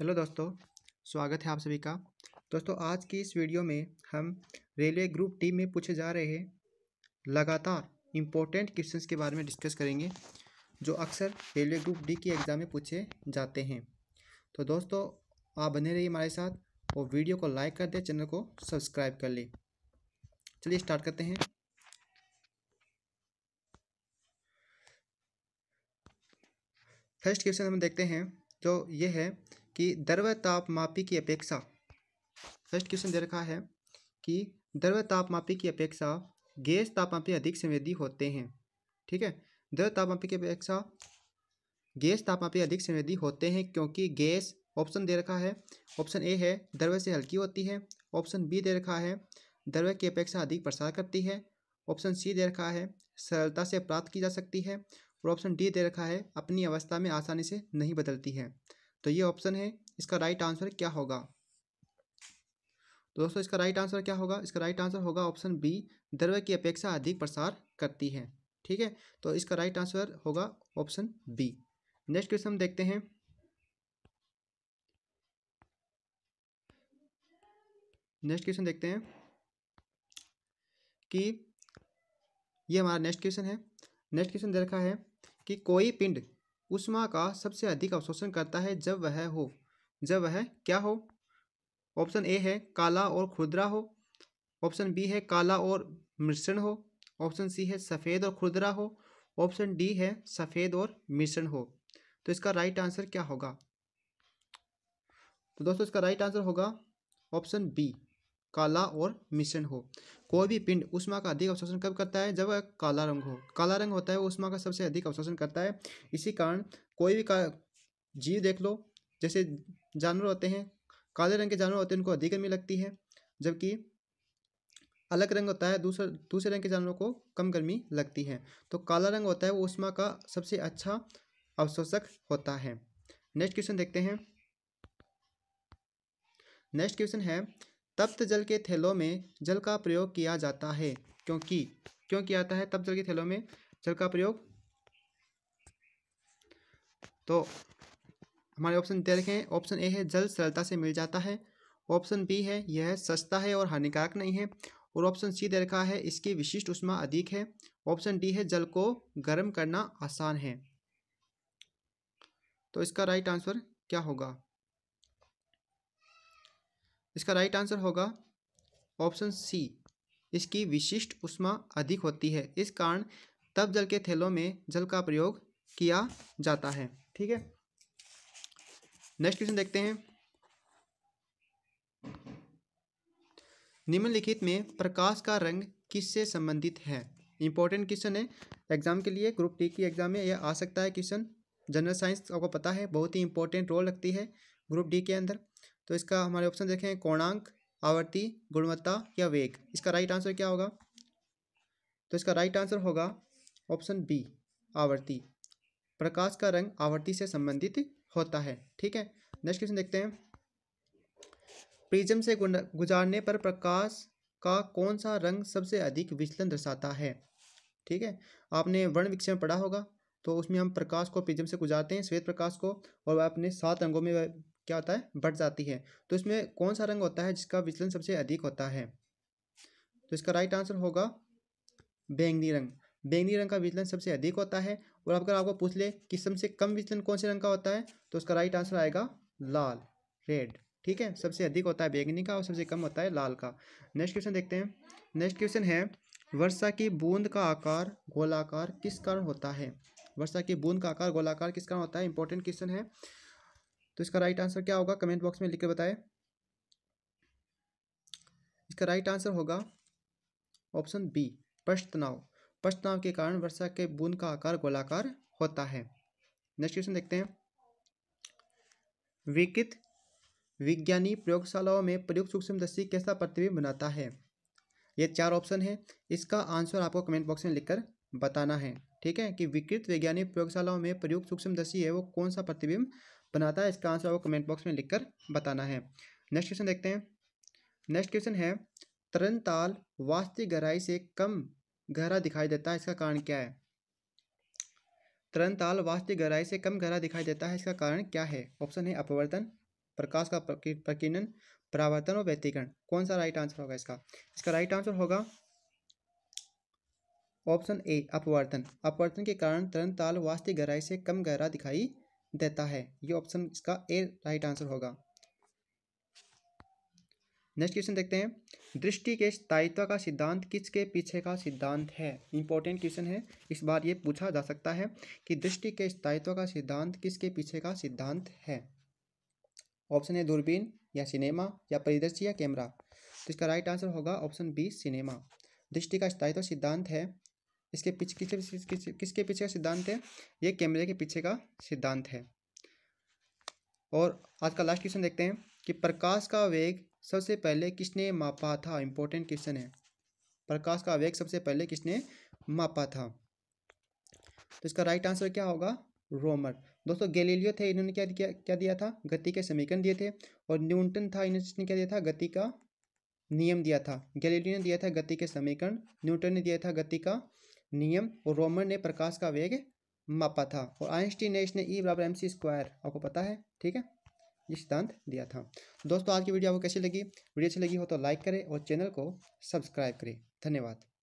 hello दोस्तों स्वागत है आप सभी का दोस्तों आज की इस वीडियो में हम रेलवे ग्रुप डी में पूछे जा रहे लगातार इम्पोर्टेंट क्वेश्चंस के बारे में डिस्कस करेंगे जो अक्सर रेलवे ग्रुप डी की एग्ज़ाम में पूछे जाते हैं तो दोस्तों आप बने रहिए हमारे साथ और वीडियो को लाइक कर दें चैनल को सब्सक्राइब कर लें चलिए स्टार्ट करते हैं फर्स्ट क्वेश्चन हम देखते हैं तो ये है कि द्रव ताप मापी की अपेक्षा फर्स्ट क्वेश्चन दे रखा है कि ताप तापमापी की अपेक्षा गैस तापमापी अधिक संवेदी होते हैं ठीक है ताप तापमापी की अपेक्षा गैस तापमापी अधिक संवेदी होते हैं क्योंकि गैस ऑप्शन दे रखा है ऑप्शन ए है द्रव से हल्की होती है ऑप्शन बी दे रखा है द्रव की अपेक्षा अधिक प्रसार करती है ऑप्शन सी दे रखा है सरलता से प्राप्त की जा सकती है और ऑप्शन डी दे रखा है अपनी अवस्था में आसानी से नहीं बदलती है तो ये ऑप्शन है इसका राइट आंसर क्या होगा तो दोस्तों इसका राइट आंसर क्या होगा इसका राइट आंसर होगा ऑप्शन बी द्रव्य की अपेक्षा अधिक प्रसार करती है ठीक है तो इसका राइट आंसर होगा ऑप्शन बी नेक्स्ट क्वेश्चन हम देखते हैं नेक्स्ट क्वेश्चन देखते हैं कि ये हमारा नेक्स्ट क्वेश्चन है नेक्स्ट क्वेश्चन दे रखा है कि कोई पिंड उष्मा का सबसे अधिक अवशोषण करता है जब वह हो जब वह क्या हो ऑप्शन ए है काला और खुदरा हो ऑप्शन बी है काला और मिश्रण हो ऑप्शन सी है सफ़ेद और खुदरा हो ऑप्शन डी है सफ़ेद और मिश्रण हो तो इसका राइट आंसर क्या होगा तो दोस्तों इसका राइट आंसर होगा ऑप्शन बी काला और मिश्रण हो कोई भी पिंड उष्मा का अधिक अवशोषण कब करता है जब काला रंग हो काला रंग होता है वो उष्मा का सबसे अधिक अवशोषण करता है इसी कारण कोई भी का जीव देख लो जैसे जानवर होते हैं काले रंग के जानवर होते हैं उनको अधिक गर्मी लगती है जबकि अलग रंग होता है दूसरा दूसरे रंग के जानवरों को कम गर्मी लगती है तो काला रंग होता है वो उष्मा का सबसे अच्छा अवशोषक होता है नेक्स्ट क्वेश्चन देखते हैं नेक्स्ट क्वेश्चन है तप्त जल के थैलों में जल का प्रयोग किया जाता है क्योंकि क्यों किया जाता है तप्त जल के थैलों में जल का प्रयोग तो हमारे ऑप्शन दे रखे हैं ऑप्शन ए है जल सरलता से मिल जाता है ऑप्शन बी है यह सस्ता है और हानिकारक नहीं है और ऑप्शन सी दे रखा है इसकी विशिष्ट उष्मा अधिक है ऑप्शन डी है जल को गर्म करना आसान है तो इसका राइट आंसर क्या होगा इसका राइट आंसर होगा ऑप्शन सी इसकी विशिष्ट उष्मा अधिक होती है इस कारण तब जल के थैलों में जल का प्रयोग किया जाता है ठीक है नेक्स्ट क्वेश्चन देखते हैं निम्नलिखित में प्रकाश का रंग किससे संबंधित है इंपॉर्टेंट क्वेश्चन है एग्जाम के लिए ग्रुप टी की एग्जाम में यह आ सकता है क्वेश्चन जनरल साइंस आपको पता है बहुत ही इंपॉर्टेंट रोल रखती है ग्रुप डी के अंदर तो इसका हमारे ऑप्शन देखें कोणांक आवृत्ति गुणवत्ता या वेग इसका राइट आंसर क्या होगा तो इसका राइट आंसर होगा ऑप्शन बी आवर्ती प्रकाश का रंग आवर्ती से संबंधित होता है ठीक है नेक्स्ट क्वेश्चन देखते हैं प्रिज्म से गुजारने पर प्रकाश का कौन सा रंग सबसे अधिक विचलन दर्शाता है ठीक है आपने वर्ण विक्षय पढ़ा होगा तो उसमें हम प्रकाश को प्रिज्म से गुजारते हैं श्वेत प्रकाश को और अपने सात रंगों में क्या होता है बढ़ जाती है तो इसमें कौन सा रंग होता है जिसका विचलन सबसे अधिक होता है तो इसका राइट आंसर होगा बैंगनी रंग बैंगनी रंग का विचलन सबसे अधिक होता है और अगर आपको पूछ ले कि सबसे कम विचलन कौन से रंग का होता है तो उसका राइट आंसर आएगा लाल रेड ठीक है सबसे अधिक होता है बैंगनी का और सबसे कम होता है लाल का नेक्स्ट क्वेश्चन देखते हैं नेक्स्ट क्वेश्चन है वर्षा की बूंद का आकार गोलाकार किस कारण होता है वर्षा की बूंद का आकार गोलाकार किस कारण होता है इंपॉर्टेंट क्वेश्चन है तो इसका राइट आंसर क्या होगा कमेंट बॉक्स में लिख के बताएं इसका राइट आंसर होगा ऑप्शन बी पश्च तनाव पश्च तनाव के कारण वर्षा के बूंद का आकार गोलाकार होता है नेक्स्ट क्वेश्चन देखते हैं विकित विज्ञानी प्रयोगशालाओं में प्रयुक्त सूक्ष्मदस्यी कैसा प्रतिबिंब बनाता है ये चार ऑप्शन है इसका आंसर आपको कमेंट बॉक्स में लिखकर बताना है ठीक है कि विकृत वैज्ञानिक प्रयोगशालाओं में प्रयुक्त सूक्ष्मदर्शी है वो कौन सा प्रतिबिंब बनाता है इसका आंसर आपको कमेंट बॉक्स में लिखकर बताना है नेक्स्ट क्वेश्चन देखते हैं नेक्स्ट क्वेश्चन है तरन ताल वास्तविक गहराई से कम गहरा दिखाई देता है इसका कारण क्या है तरन ताल वास्तविक गहराई से कम गहरा दिखाई देता है इसका कारण क्या है ऑप्शन है अपवर्तन प्रकाश का प्रकीर्णन परावर्तन और व्यतीकरण कौन सा राइट आंसर होगा इसका इसका राइट आंसर होगा ऑप्शन ए अपवर्तन अपवर्तन के कारण तरन ताल वास्तविक गहराई से कम गहरा दिखाई देता है ये ऑप्शन इसका ए राइट आंसर होगा नेक्स्ट क्वेश्चन देखते हैं दृष्टि के स्थायित्व का सिद्धांत किसके पीछे का सिद्धांत है इंपॉर्टेंट क्वेश्चन है इस बार ये पूछा जा सकता है कि दृष्टि के स्थायित्व का सिद्धांत किसके पीछे का सिद्धांत है ऑप्शन है दूरबीन या सिनेमा या परिदृश्य या कैमरा तो इसका राइट आंसर होगा ऑप्शन बी सिनेमा दृष्टि का स्थायित्व सिद्धांत है इसके पीछे किसके किसके पीछे का सिद्धांत है ये कैमरे के पीछे का सिद्धांत है और आज का लास्ट क्वेश्चन देखते हैं कि प्रकाश का वेग सबसे पहले किसने मापा था इंपॉर्टेंट क्वेश्चन है प्रकाश का वेग सबसे पहले किसने मापा था तो इसका राइट आंसर क्या होगा रोमर दोस्तों गैलीलियो थे इन्होंने क्या क्या क्या दिया था गति के समीकरण दिए थे और न्यूटन था इन्होंने क्या दिया था गति का नियम दिया था गैलीलियो ने दिया था गति के समीकरण न्यूटन ने दिया था गति का नियम और रोमन ने प्रकाश का वेग मापा था और आइंस्टीन ने इसने ई e बराबर एम सी स्क्वायर आपको पता है ठीक है ये सिद्धांत दिया था दोस्तों आज की वीडियो आपको कैसी लगी वीडियो अच्छी लगी हो तो लाइक करें और चैनल को सब्सक्राइब करें धन्यवाद